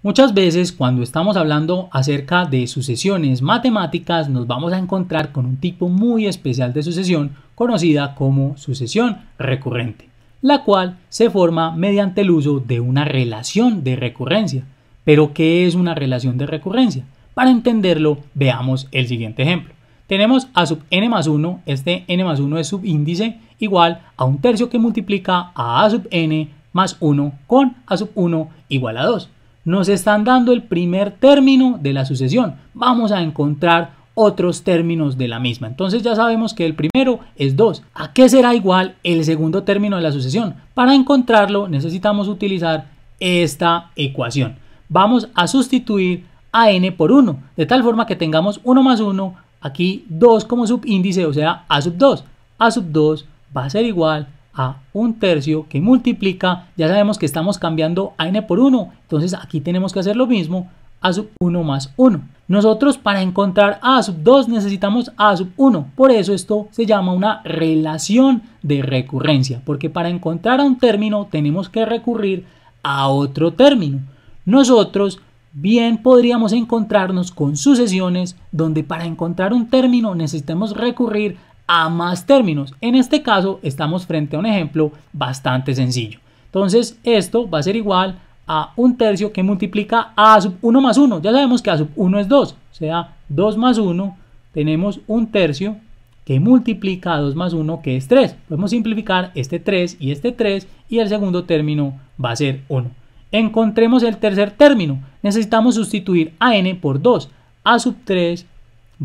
Muchas veces cuando estamos hablando acerca de sucesiones matemáticas nos vamos a encontrar con un tipo muy especial de sucesión conocida como sucesión recurrente, la cual se forma mediante el uso de una relación de recurrencia. Pero ¿qué es una relación de recurrencia? Para entenderlo veamos el siguiente ejemplo. Tenemos a sub n más 1, este n más 1 es índice igual a un tercio que multiplica a a sub n más 1 con a sub 1 igual a 2 nos están dando el primer término de la sucesión. Vamos a encontrar otros términos de la misma. Entonces ya sabemos que el primero es 2. ¿A qué será igual el segundo término de la sucesión? Para encontrarlo necesitamos utilizar esta ecuación. Vamos a sustituir a n por 1, de tal forma que tengamos 1 más 1, aquí 2 como subíndice, o sea, a sub 2. a sub 2 va a ser igual a un tercio que multiplica, ya sabemos que estamos cambiando a n por 1, entonces aquí tenemos que hacer lo mismo, a sub 1 más 1. Nosotros para encontrar a sub 2 necesitamos a sub 1, por eso esto se llama una relación de recurrencia, porque para encontrar a un término tenemos que recurrir a otro término. Nosotros bien podríamos encontrarnos con sucesiones donde para encontrar un término necesitamos recurrir a más términos. En este caso estamos frente a un ejemplo bastante sencillo. Entonces esto va a ser igual a un tercio que multiplica a sub 1 más 1. Ya sabemos que a sub 1 es 2, o sea, 2 más 1 tenemos un tercio que multiplica a 2 más 1 que es 3. Podemos simplificar este 3 y este 3 y el segundo término va a ser 1. Encontremos el tercer término. Necesitamos sustituir a n por 2. a sub 3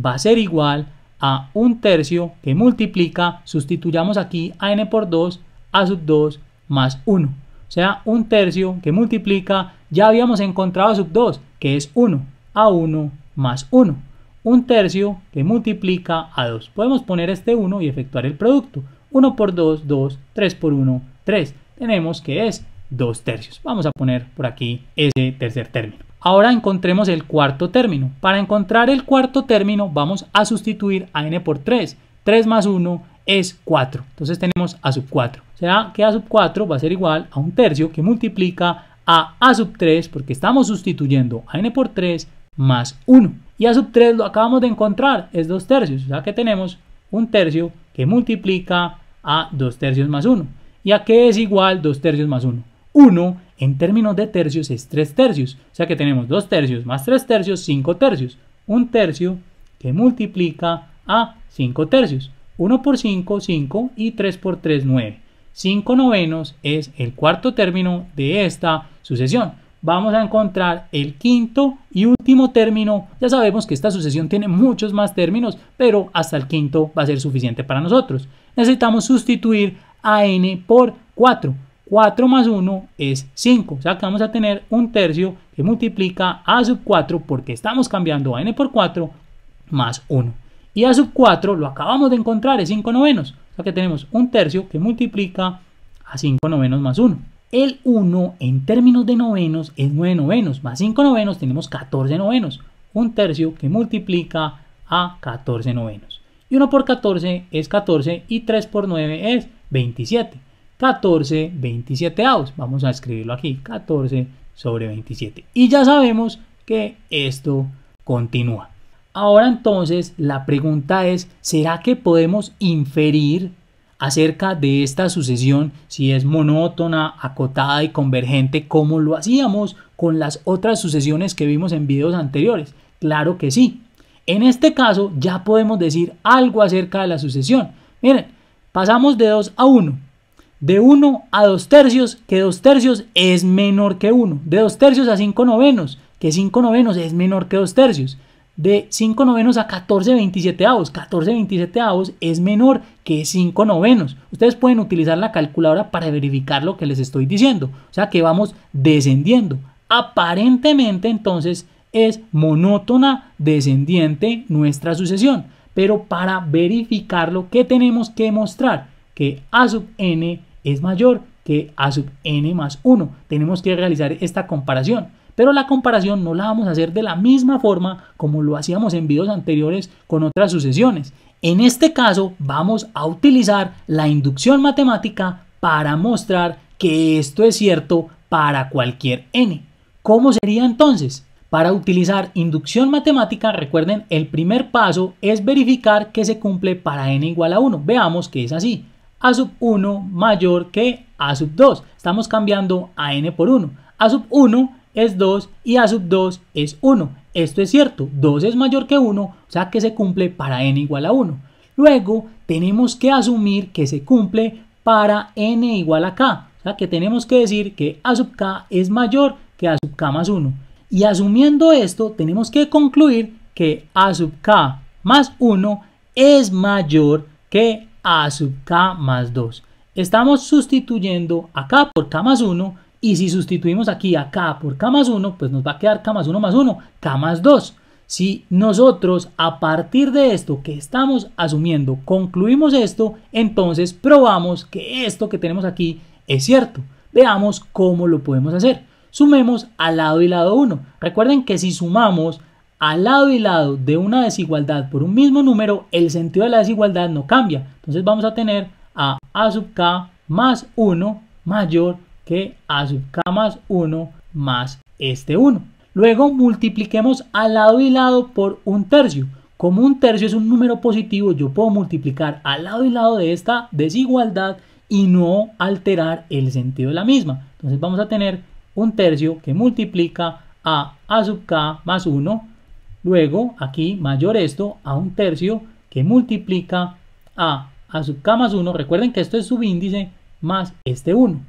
va a ser igual a a un tercio que multiplica, sustituyamos aquí a n por 2, a sub 2 más 1. O sea, un tercio que multiplica, ya habíamos encontrado sub 2, que es 1, a 1 más 1. Un tercio que multiplica a 2. Podemos poner este 1 y efectuar el producto. 1 por 2, 2, 3 por 1, 3. Tenemos que es 2 tercios. Vamos a poner por aquí ese tercer término. Ahora encontremos el cuarto término. Para encontrar el cuarto término vamos a sustituir a n por 3. 3 más 1 es 4. Entonces tenemos a sub 4. o sea que a sub 4 va a ser igual a un tercio que multiplica a a sub 3 porque estamos sustituyendo a n por 3 más 1. Y a sub 3 lo acabamos de encontrar, es 2 tercios. O sea que tenemos un tercio que multiplica a 2 tercios más 1. ¿Y a qué es igual 2 tercios más 1? 1 en términos de tercios es 3 tercios. O sea que tenemos 2 tercios más 3 tercios, 5 tercios. 1 tercio que multiplica a 5 tercios. 1 por 5, 5 y 3 por 3, 9. 5 novenos es el cuarto término de esta sucesión. Vamos a encontrar el quinto y último término. Ya sabemos que esta sucesión tiene muchos más términos, pero hasta el quinto va a ser suficiente para nosotros. Necesitamos sustituir a n por 4. 4 más 1 es 5. O sea que vamos a tener un tercio que multiplica a sub 4 porque estamos cambiando a n por 4 más 1. Y a sub 4 lo acabamos de encontrar, es 5 novenos. O sea que tenemos un tercio que multiplica a 5 novenos más 1. El 1 en términos de novenos es 9 novenos. Más 5 novenos tenemos 14 novenos. Un tercio que multiplica a 14 novenos. Y 1 por 14 es 14 y 3 por 9 es 27. 14 27 Vamos a escribirlo aquí, 14 sobre 27. Y ya sabemos que esto continúa. Ahora entonces la pregunta es, ¿será que podemos inferir acerca de esta sucesión, si es monótona, acotada y convergente, como lo hacíamos con las otras sucesiones que vimos en videos anteriores? Claro que sí. En este caso ya podemos decir algo acerca de la sucesión. Miren, pasamos de 2 a 1 de 1 a 2 tercios, que 2 tercios es menor que 1. De 2 tercios a 5 novenos, que 5 novenos es menor que 2 tercios. De 5 novenos a 14 27 avos, 14 27 avos es menor que 5 novenos. Ustedes pueden utilizar la calculadora para verificar lo que les estoy diciendo. O sea que vamos descendiendo. Aparentemente entonces es monótona descendiente nuestra sucesión. Pero para verificarlo, ¿qué tenemos que mostrar? Que A sub n es mayor que a sub n más 1. Tenemos que realizar esta comparación. Pero la comparación no la vamos a hacer de la misma forma como lo hacíamos en videos anteriores con otras sucesiones. En este caso vamos a utilizar la inducción matemática para mostrar que esto es cierto para cualquier n. ¿Cómo sería entonces? Para utilizar inducción matemática, recuerden, el primer paso es verificar que se cumple para n igual a 1. Veamos que es así a sub 1 mayor que a sub 2. Estamos cambiando a n por 1. a sub 1 es 2 y a sub 2 es 1. Esto es cierto, 2 es mayor que 1, o sea que se cumple para n igual a 1. Luego tenemos que asumir que se cumple para n igual a k, o sea que tenemos que decir que a sub k es mayor que a sub k más 1. Y asumiendo esto, tenemos que concluir que a sub k más 1 es mayor que a sub k más 2. Estamos sustituyendo a por k más 1 y si sustituimos aquí a por k más 1, pues nos va a quedar k más 1 más 1, k más 2. Si nosotros a partir de esto que estamos asumiendo concluimos esto, entonces probamos que esto que tenemos aquí es cierto. Veamos cómo lo podemos hacer. Sumemos al lado y lado 1. Recuerden que si sumamos al lado y lado de una desigualdad por un mismo número, el sentido de la desigualdad no cambia. Entonces vamos a tener a A sub K más 1 mayor que A sub K más 1 más este 1. Luego multipliquemos al lado y lado por un tercio. Como un tercio es un número positivo, yo puedo multiplicar al lado y lado de esta desigualdad y no alterar el sentido de la misma. Entonces vamos a tener un tercio que multiplica a A sub K más 1 Luego, aquí mayor esto a un tercio que multiplica a a sub k más 1, recuerden que esto es subíndice, más este 1.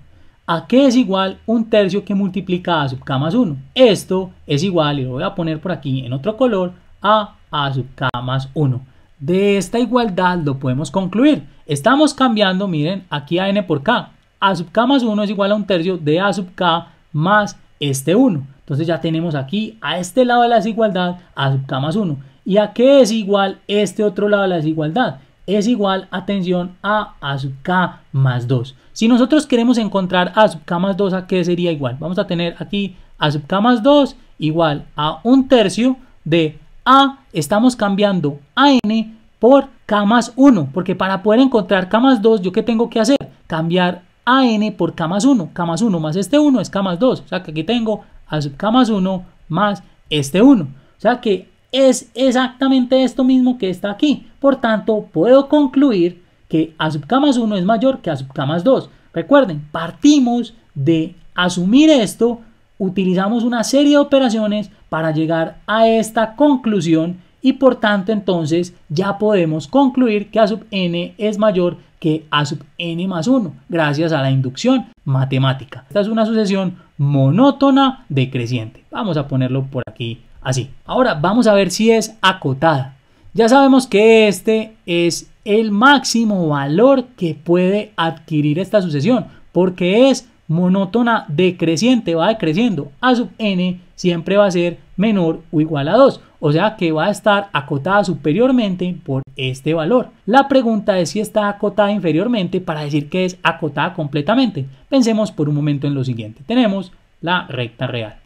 ¿A qué es igual un tercio que multiplica a sub k más 1? Esto es igual, y lo voy a poner por aquí en otro color, a a sub k más 1. De esta igualdad lo podemos concluir. Estamos cambiando, miren, aquí a n por k. a sub k más 1 es igual a un tercio de a sub k más este 1. Entonces ya tenemos aquí a este lado de la desigualdad a sub K más 1. ¿Y a qué es igual este otro lado de la desigualdad? Es igual, atención, a A sub K más 2. Si nosotros queremos encontrar A sub K más 2, ¿a qué sería igual? Vamos a tener aquí A sub K más 2 igual a un tercio de A. Estamos cambiando a N por K más 1. Porque para poder encontrar K más 2, ¿yo qué tengo que hacer? Cambiar a n por k más 1. k más 1 más este 1 es k más 2. O sea que aquí tengo sub k más 1 más este 1. O sea que es exactamente esto mismo que está aquí. Por tanto, puedo concluir que a sub k más 1 es mayor que a sub k más 2. Recuerden, partimos de asumir esto, utilizamos una serie de operaciones para llegar a esta conclusión y por tanto entonces ya podemos concluir que a sub n es mayor que a sub n más 1 gracias a la inducción matemática. Esta es una sucesión monótona decreciente. Vamos a ponerlo por aquí así. Ahora vamos a ver si es acotada. Ya sabemos que este es el máximo valor que puede adquirir esta sucesión porque es monótona decreciente, va decreciendo. A sub n siempre va a ser menor o igual a 2, o sea que va a estar acotada superiormente por este valor. La pregunta es si está acotada inferiormente para decir que es acotada completamente. Pensemos por un momento en lo siguiente. Tenemos la recta real.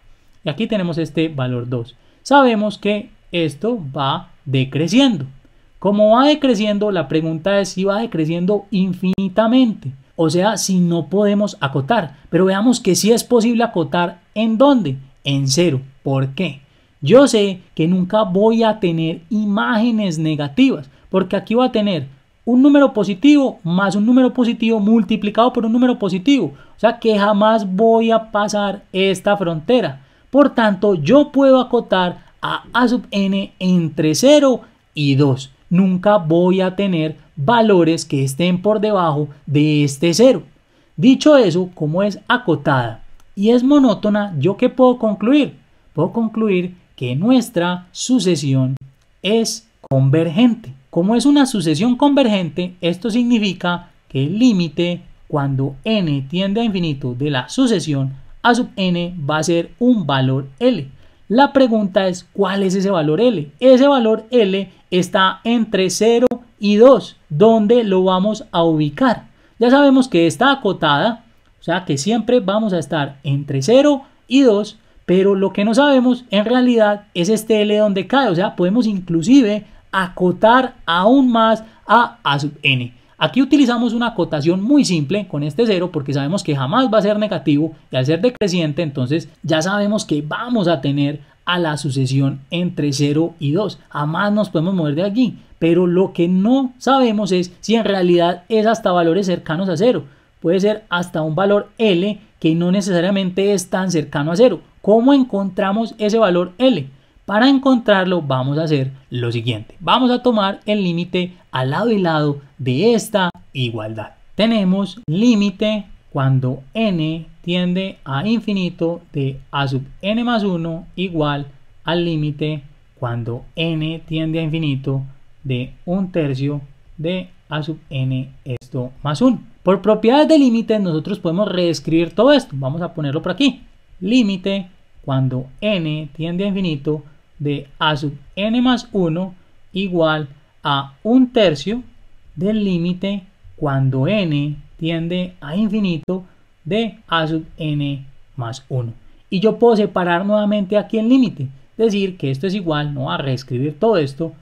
Y aquí tenemos este valor 2. Sabemos que esto va decreciendo. Como va decreciendo, la pregunta es si va decreciendo infinitamente. O sea, si no podemos acotar. Pero veamos que si es posible acotar en dónde? En cero. ¿Por qué? Yo sé que nunca voy a tener imágenes negativas porque aquí va a tener un número positivo más un número positivo multiplicado por un número positivo. O sea que jamás voy a pasar esta frontera. Por tanto, yo puedo acotar a a sub n entre 0 y 2. Nunca voy a tener valores que estén por debajo de este 0. Dicho eso, como es acotada y es monótona, ¿yo qué puedo concluir? Puedo concluir que nuestra sucesión es convergente. Como es una sucesión convergente, esto significa que el límite cuando n tiende a infinito de la sucesión a sub n va a ser un valor L. La pregunta es, ¿cuál es ese valor L? Ese valor L está entre 0 y 2. ¿Dónde lo vamos a ubicar? Ya sabemos que está acotada, o sea que siempre vamos a estar entre 0 y 2, pero lo que no sabemos en realidad es este L donde cae, o sea, podemos inclusive acotar aún más a a sub n. Aquí utilizamos una acotación muy simple con este 0 porque sabemos que jamás va a ser negativo y al ser decreciente entonces ya sabemos que vamos a tener a la sucesión entre 0 y 2. Jamás nos podemos mover de aquí, pero lo que no sabemos es si en realidad es hasta valores cercanos a 0. Puede ser hasta un valor L que no necesariamente es tan cercano a 0. ¿Cómo encontramos ese valor L? Para encontrarlo vamos a hacer lo siguiente. Vamos a tomar el límite al lado y lado de esta igualdad. Tenemos límite cuando n tiende a infinito de a sub n más 1 igual al límite cuando n tiende a infinito de un tercio de a sub n esto más 1. Por propiedades de límite nosotros podemos reescribir todo esto. Vamos a ponerlo por aquí. Límite cuando n tiende a infinito de a sub n más 1 igual a un tercio del límite cuando n tiende a infinito de a sub n más 1. Y yo puedo separar nuevamente aquí el límite, decir que esto es igual, no a reescribir todo esto,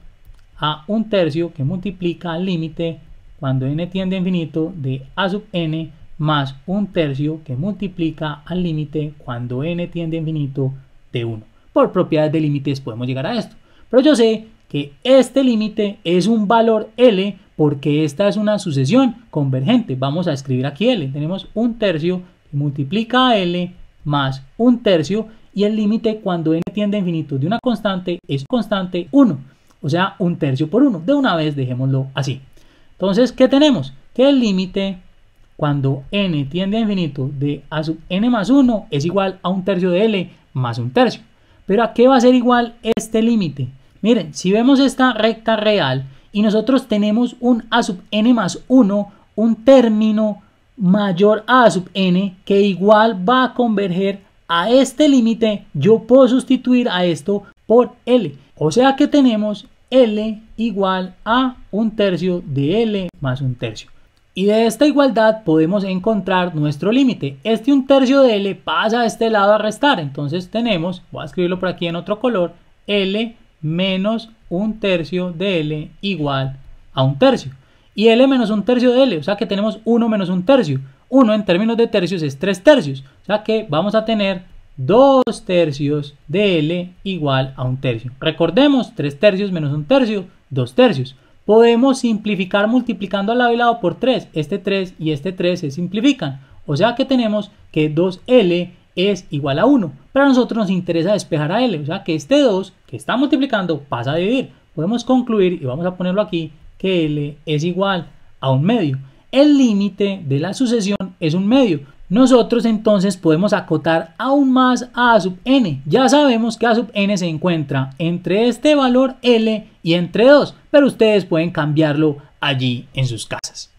a un tercio que multiplica al límite cuando n tiende a infinito de a sub n más un tercio que multiplica al límite cuando n tiende a infinito de 1 por propiedades de límites podemos llegar a esto. Pero yo sé que este límite es un valor L porque esta es una sucesión convergente. Vamos a escribir aquí L. Tenemos un tercio que multiplica a L más un tercio y el límite cuando n tiende a infinito de una constante es constante 1, o sea, un tercio por 1. De una vez dejémoslo así. Entonces, ¿qué tenemos? Que el límite cuando n tiende a infinito de a sub n más 1 es igual a un tercio de L más un tercio. Pero ¿a qué va a ser igual este límite? Miren, si vemos esta recta real y nosotros tenemos un a sub n más 1, un término mayor a a sub n que igual va a converger a este límite, yo puedo sustituir a esto por L. O sea que tenemos L igual a un tercio de L más un tercio. Y de esta igualdad podemos encontrar nuestro límite. Este un tercio de L pasa a este lado a restar. Entonces tenemos, voy a escribirlo por aquí en otro color, L menos un tercio de L igual a un tercio. Y L menos un tercio de L, o sea que tenemos 1 menos un tercio. 1 en términos de tercios es 3 tercios. O sea que vamos a tener 2 tercios de L igual a un tercio. Recordemos, 3 tercios menos un tercio, 2 tercios. Podemos simplificar multiplicando al lado y lado por 3. Este 3 y este 3 se simplifican. O sea que tenemos que 2L es igual a 1. Para nosotros nos interesa despejar a L. O sea que este 2 que está multiplicando pasa a dividir. Podemos concluir, y vamos a ponerlo aquí, que L es igual a un medio. El límite de la sucesión es un medio. Nosotros entonces podemos acotar aún más a sub n. Ya sabemos que A sub n se encuentra entre este valor L y entre 2, pero ustedes pueden cambiarlo allí en sus casas.